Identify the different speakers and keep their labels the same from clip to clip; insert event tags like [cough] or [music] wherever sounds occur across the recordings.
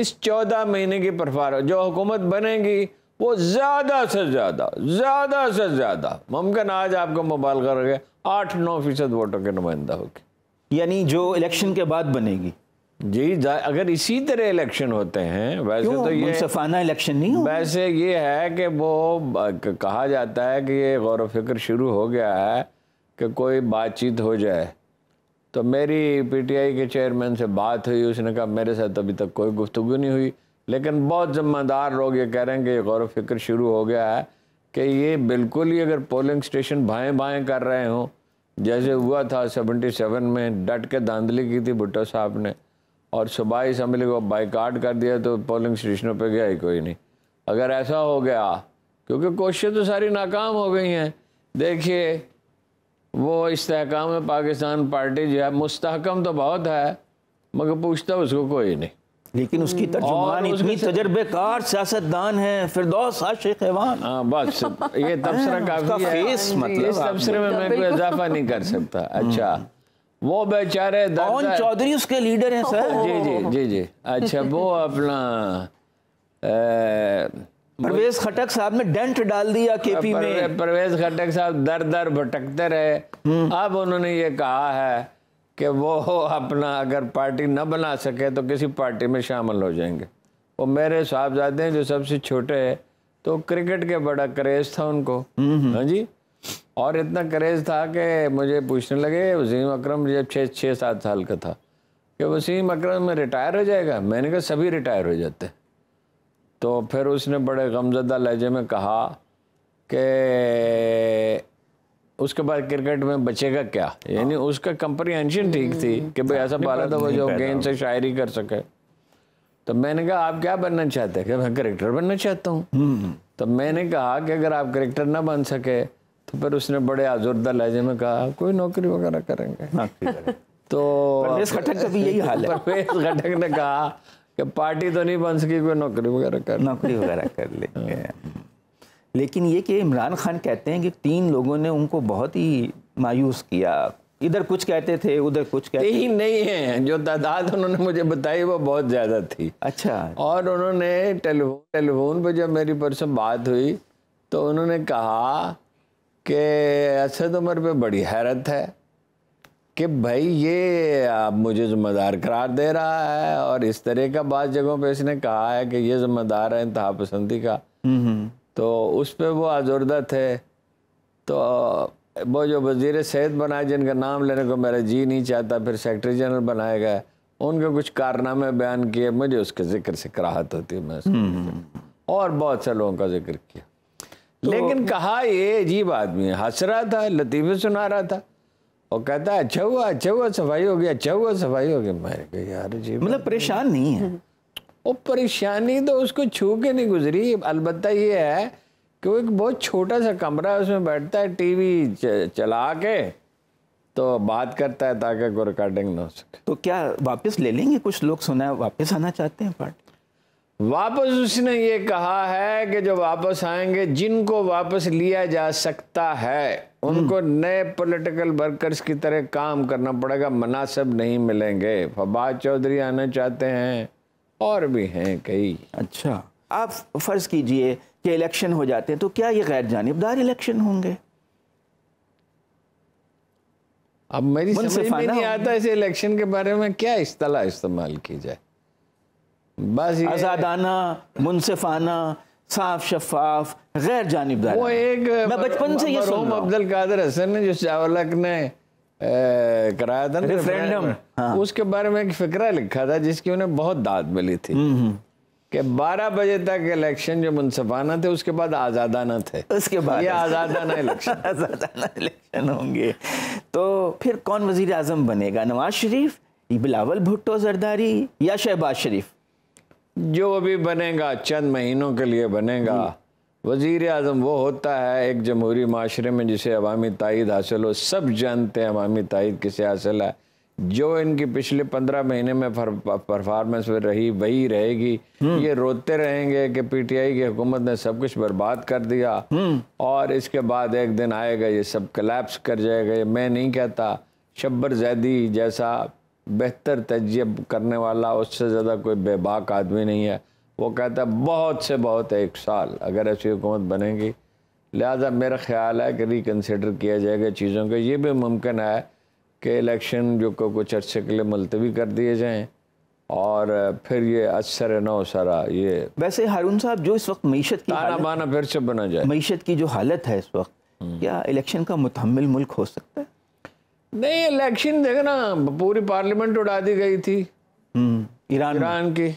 Speaker 1: इस चौदह महीने की परफार जो हुकूमत बनेगी वो ज़्यादा से ज़्यादा ज़्यादा से ज़्यादा मुमकिन आज आपको मोबाइल करके आठ नौ फीसद वोटों के नुमाइंदा होगी यानी जो इलेक्शन के बाद बनेगी जी अगर इसी तरह इलेक्शन होते हैं वैसे तो ये सफाना इलेक्शन नहीं वैसे ये है कि वो कहा जाता है कि ये गौर फिक्र शुरू हो गया है कि कोई बातचीत हो जाए तो मेरी पीटीआई के चेयरमैन से बात हुई उसने कहा मेरे साथ अभी तक कोई गुफ्तु नहीं हुई लेकिन बहुत ज़िम्मेदार लोग ये कह रहे हैं कि ये गौर फिक्र शुरू हो गया है कि ये बिल्कुल ही अगर पोलिंग स्टेशन भाएँ भाएँ कर रहे हों जैसे हुआ था 77 में डट के धांधली की थी भुट्टो साहब ने और सूबाई असम्बली को बाइकाट कर दिया तो पोलिंग स्टेशनों पर गया ही कोई नहीं अगर ऐसा हो गया क्योंकि कोशिशें तो सारी नाकाम हो गई हैं देखिए वो इसकाम पाकिस्तान पार्टी जो है मुस्तकम तो बहुत है मगर पूछता उसको कोई नहीं लेकिन उसकी इतनी
Speaker 2: तजर्बेकार सियासतदान है फिर हैवान हाँ बस [laughs] ये तबसरा काफ़ी है फेस हाँ मतलब इस तबसरे में तो मैं कोई इजाफा नहीं
Speaker 1: कर सकता अच्छा वो बेचारे [laughs] पवन चौधरी उसके लीडर हैं सर जी जी जी जी अच्छा वो अपना [laughs] परवेज
Speaker 2: खटक साहब ने डेंट डाल दिया केपी में
Speaker 1: परवेज खटक साहब दर दर भटकते रहे हम्म। अब उन्होंने ये कहा है कि वो अपना अगर पार्टी न बना सके तो किसी पार्टी में शामिल हो जाएंगे वो मेरे साहबजादे हैं जो सबसे छोटे हैं तो क्रिकेट के बड़ा क्रेज़ था उनको हाँ जी और इतना क्रेज़ था कि मुझे पूछने लगे वसीम अक्रम जब छः छः सात साल का था कि वसीम अक्रम रिटायर हो जाएगा मैंने कहा सभी रिटायर हो जाते हैं तो फिर उसने बड़े गमजदा लहजे में कहा कि उसके बाद क्रिकेट में बचेगा क्या यानी हाँ। उसका कंप्रीहेंशन ठीक थी हम्म। कि भाई ऐसा पाला था वो जो गेंद से शायरी कर सके तो मैंने कहा आप क्या बनना चाहते हैं कि मैं करेक्टर बनना चाहता हूँ हम्म। तो मैंने कहा कि अगर आप करेक्टर ना बन सके तो फिर उसने बड़े आजुर्दा लहजे में कहा कोई नौकरी वगैरह करेंगे [laughs] तो यही हाल है [laughs] ने कहा पार्टी तो नहीं बन सकी कोई नौकरी वगैरह कर नौकरी वगैरह कर ले हाँ। लेकिन ये कि
Speaker 2: इमरान खान कहते हैं कि तीन लोगों ने उनको बहुत ही मायूस किया
Speaker 1: इधर कुछ कहते थे उधर कुछ कहते ही नहीं है जो तादाद उन्होंने मुझे बताई वो बहुत ज़्यादा थी अच्छा और उन्होंने टेलीफोन टेलीफोन पर जब मेरी परसों बात हुई तो उन्होंने कहा कि असद उम्र पे बड़ी हैरत है कि भाई ये आप मुझे ज़िम्मेदार करार दे रहा है और इस तरह का बात जगहों पे इसने कहा है कि ये ज़िम्मेदार है इंतहा पसंदी का तो उस पर वो आजुर्दा थे तो वो जो वजीर सेहत बनाए जिनका नाम लेने को मेरा जी नहीं चाहता फिर सेक्रटरी जनरल बनाए गए उनके कुछ कारनामे बयान किए मुझे उसके जिक्र से कराहत होती है मैं और बहुत से लोगों का जिक्र किया तो लेकिन कहा ये अजीब आदमी हंस रहा था लतीफ़े सुना रहा था और कहता है अच्छा हुआ अच्छा हुआ सफाई हो गया अच्छा हुआ सफाई हो गया मैंने कहा यार जी मतलब परेशान नहीं है वो परेशानी तो उसको छू के नहीं गुजरी अलबत् ये है कि वो एक बहुत छोटा सा कमरा है उसमें बैठता है टीवी चला के तो बात करता है ताकि रिकॉर्डिंग ना हो सके तो क्या वापस ले लेंगे कुछ लोग सुना है वापस आना चाहते हैं पार्टी वापस उसने ये कहा है कि जो वापस आएंगे जिनको वापस लिया जा सकता है उनको हम्म। नए पॉलिटिकल वर्कर्स की तरह काम करना पड़ेगा मनासब नहीं मिलेंगे फवाद चौधरी आना चाहते हैं और भी हैं कई अच्छा आप फर्ज कीजिए कि इलेक्शन हो जाते हैं तो क्या ये गैर
Speaker 2: जानबदार इलेक्शन होंगे
Speaker 1: अब मेरी समझ में नहीं आता इस इलेक्शन के बारे में क्या इस्तेमाल की जाए
Speaker 2: बस आज़ादाना मुनफाना साफ शफाफ गैर जानबदार वो
Speaker 1: एक मैं बचपन से ये सोम अब्दुल कादर हसन ने जो चावलक ने कराया था रेफरेंडम हाँ। उसके बारे में एक फिक्रा लिखा था जिसकी उन्हें बहुत दाद मिली थी हम्म, हम्म। कि 12 बजे तक इलेक्शन जो मुनसफाना थे उसके बाद आज़ादाना थे उसके बाद ये आज़ादाना इलेक्शन आज़ादाना इलेक्शन होंगे तो फिर कौन वजीर आजम बनेगा नवाज शरीफ बिलावल भुट्टो जरदारी या शहबाज शरीफ जो अभी बनेगा चंद महीनों के लिए बनेगा हम्म। वजीर अजम वो होता है एक जमहूरी माशरे में जिसे अवामी तइद हासिल हो सब जानते हैं अवामी तइद किसे हासिल है जो इनकी पिछले पंद्रह महीने में परफॉर्मेंस रही वही रहेगी हम्म। ये रोते रहेंगे कि पीटीआई की हुकूमत ने सब कुछ बर्बाद कर दिया हम्म। और इसके बाद एक दिन आएगा ये सब कलेप्स कर जाएगा ये मैं नहीं कहता शब्बर जैदी जैसा बेहतर तजियब करने वाला उससे ज़्यादा कोई बेबाक आदमी नहीं है वो कहता है बहुत से बहुत एक साल अगर ऐसी हुकूमत बनेगी लिहाजा मेरा ख्याल है कि रिकन्सिडर किया जाएगा चीज़ों का ये भी मुमकिन है कि इलेक्शन जो को कुछ अर्से के लिए मुलतवी कर दिए जाएँ और फिर ये असर न हो सारा ये वैसे हारून साहब जो इस वक्त मीशत की बाना फिर से बना जाए
Speaker 2: मीशत की जो हालत है इस वक्त हम्म। क्या इलेक्शन का मुतमिल मुल्क हो सकता है
Speaker 1: नहीं इलेक्शन देखना पूरी पार्लियामेंट उड़ा दी गई थी हम्म, ईरान ईरान की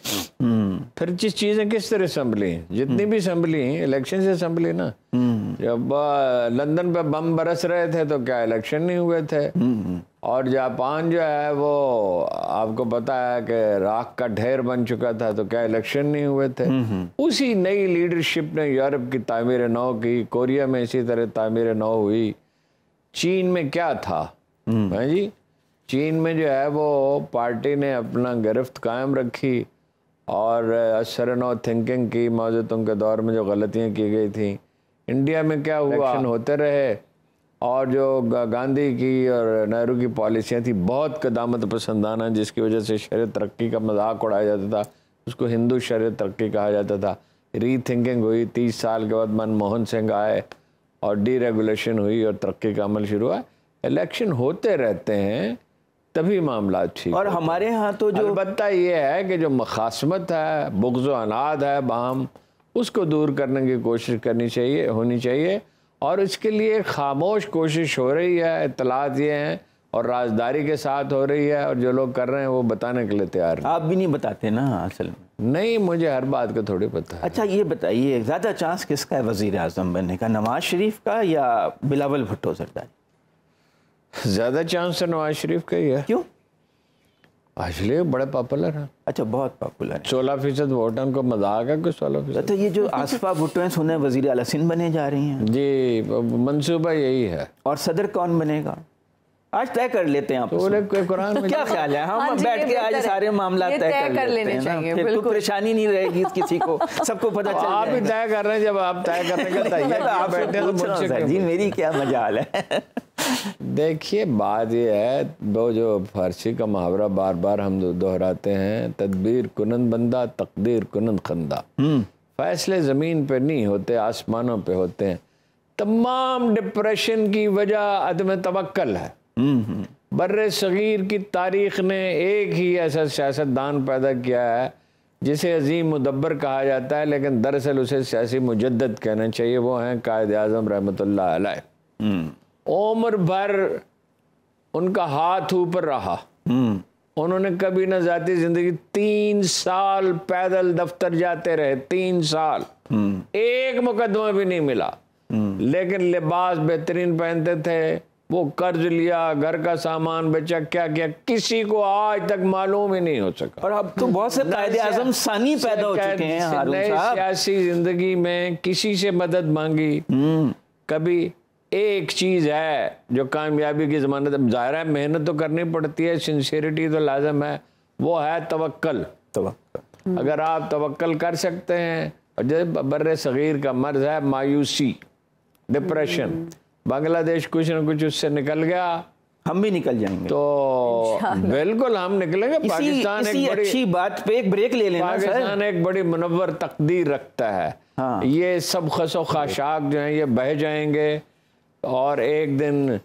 Speaker 1: हम्म। फिर जिस चीजें किस तरह संभली जितनी हम्म। भी संभली इलेक्शन से संभली ना जब लंदन पे बम बरस रहे थे तो क्या इलेक्शन नहीं हुए थे और जापान जो है वो आपको पता है कि राख का ढेर बन चुका था तो क्या इलेक्शन नहीं हुए थे उसी नई लीडरशिप ने यूरोप की तामीर नौ की कोरिया में इसी तरह तामीर नौ हुई चीन में क्या था हम्म। भाई जी चीन में जो है वो पार्टी ने अपना गिरफ्त कायम रखी और असरन और थिंकिंग की मौजूदों के दौर में जो गलतियाँ की गई थी इंडिया में क्या हुआ होते रहे और जो गांधी की और नेहरू की पॉलिसियाँ थी बहुत कदामत पसंदाना जिसकी वजह से शर तरक्की का मजाक उड़ाया जाता था उसको हिंदू शर तरक्की कहा जाता था रीथिंकिंग हुई तीस साल के बाद मनमोहन सिंह आए और डी हुई और तरक्की का अमल शुरू हुआ इलेक्शन होते रहते हैं तभी मामला ठीक और हमारे यहाँ तो जो बता ये है कि जो मखासमत है बुग्ज अनाद है बाम उसको दूर करने की कोशिश करनी चाहिए होनी चाहिए और इसके लिए खामोश कोशिश हो रही है इतलात ये हैं और राजदारी के साथ हो रही है और जो लोग कर रहे हैं वो बताने के लिए तैयार आप भी नहीं बताते ना असल में
Speaker 2: नहीं मुझे हर बात का थोड़ी पता है अच्छा ये बताइए ज़्यादा चांस किसका है वज़ी अजम बनने का नवाज
Speaker 1: शरीफ का या बिलावल भुट्टो सरदारी ज़्यादा चांस तो नवाज शरीफ का ही है क्यों इसलिए बड़े पॉपुलर है अच्छा बहुत पॉपुलर सोलह
Speaker 2: फीसद वोट उनको मजाक है कुछ सोलह फीसद अच्छा, ये जो आसफा भुट्टो हैं सुने वजीर अला सिंह बने जा रही हैं जी मंसूबा यही है और सदर कौन बनेगा आज तय कर लेते हैं आप तो कुरान [laughs] में क्या ख्याल है हम हाँ बैठ के आज सारे मामला तय कर, कर लेने चाहिए फिर कोई परेशानी नहीं रहेगी किसी को सबको पता तो चल आप भी तय कर रहे हैं जब आप तय करने का [laughs] तैयार तो आप बैठे तो जी
Speaker 1: मेरी क्या मजाल है [laughs] देखिए बात यह है वो जो फारसी का मुहावरा बार बार हम दोहराते हैं तदबीर कुनंद बंदा तकदीर कुनंद खंदा हम्म। फैसले ज़मीन पर नहीं होते आसमानों पर होते हैं तमाम डिप्रेशन की वजह अदम तवक्ल है बर सग़ीर की तारीख़ ने एक ही ऐसा सियासतदान पैदा किया है जिसे अजीम मुदबर कहा जाता है लेकिन दरअसल उसे सियासी मुजद कहना चाहिए वो हैं कायद अजम रहमत उम्र भर उनका हाथ ऊपर रहा
Speaker 2: उन्होंने
Speaker 1: कभी ना जाती जिंदगी तीन साल पैदल दफ्तर जाते रहे तीन साल एक मुकदमा भी नहीं मिला लेकिन लिबास बेहतरीन पहनते थे वो कर्ज लिया घर का सामान बेचा क्या क्या किसी को आज तक मालूम ही नहीं हो सका और अब तो बहुत से कायदे आजम सानी पैदा हो चुके हैं नई सियासी जिंदगी में किसी से मदद मांगी हम्म। कभी एक चीज है जो कामयाबी की जमानत जाहिर है मेहनत तो करनी पड़ती है सिंसियरिटी तो लाजम है वो है तवक्ल हम्म। अगर आप तवक्ल कर सकते हैं और जैसे बर सगीर का मर्ज है मायूसी डिप्रेशन हम्म। बांग्लादेश कुछ ना कुछ उससे निकल गया हम भी निकल जाएंगे तो बिल्कुल हम निकलेंगे इसी, पाकिस्तान इसी एक अच्छी बात पे एक ब्रेक ले लेना पाकिस्तान एक बड़ी मुनवर तकदीर रखता है हाँ। ये सब खसो खाशाक जो है ये बह जाएंगे और एक दिन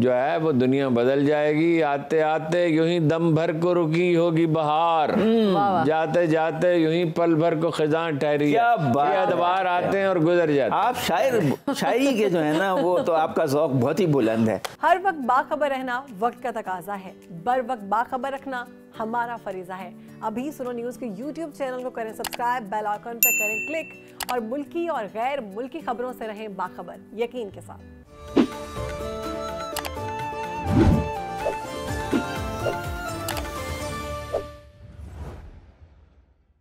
Speaker 1: जो है वो दुनिया बदल जाएगी आते आते यूं ही दम भर को रुकी होगी बहार हम्म, जाते जाते यूं ही पल भर को खजान ठहरी अदवार आते हैं और गुजर जाते आप शायर शायरी के जो है ना वो तो
Speaker 2: आपका शौक बहुत ही बुलंद है
Speaker 1: हर वक्त बाखबर रहना वक्त का तकाजा है बर वक्त बाखबर रखना हमारा फरीजा है अभी सुनो न्यूज़ के यूट्यूब चैनल को करें सब्सक्राइब बेल आइकन पर करें क्लिक और मुल्की और गैर मुल्की खबरों से रहें बाखबर यकीन के साथ